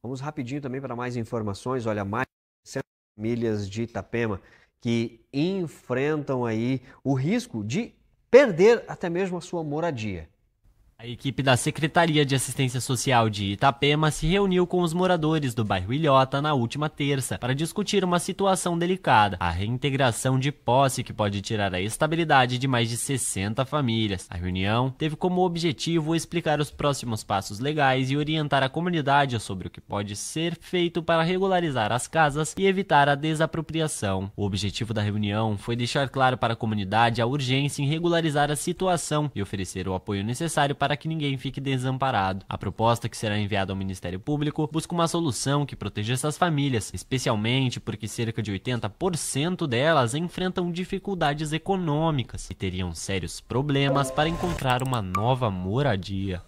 Vamos rapidinho também para mais informações. Olha, mais de famílias de Itapema que enfrentam aí o risco de perder até mesmo a sua moradia. A equipe da Secretaria de Assistência Social de Itapema se reuniu com os moradores do bairro Ilhota na última terça para discutir uma situação delicada, a reintegração de posse que pode tirar a estabilidade de mais de 60 famílias. A reunião teve como objetivo explicar os próximos passos legais e orientar a comunidade sobre o que pode ser feito para regularizar as casas e evitar a desapropriação. O objetivo da reunião foi deixar claro para a comunidade a urgência em regularizar a situação e oferecer o apoio necessário para para que ninguém fique desamparado. A proposta que será enviada ao Ministério Público busca uma solução que proteja essas famílias, especialmente porque cerca de 80% delas enfrentam dificuldades econômicas e teriam sérios problemas para encontrar uma nova moradia.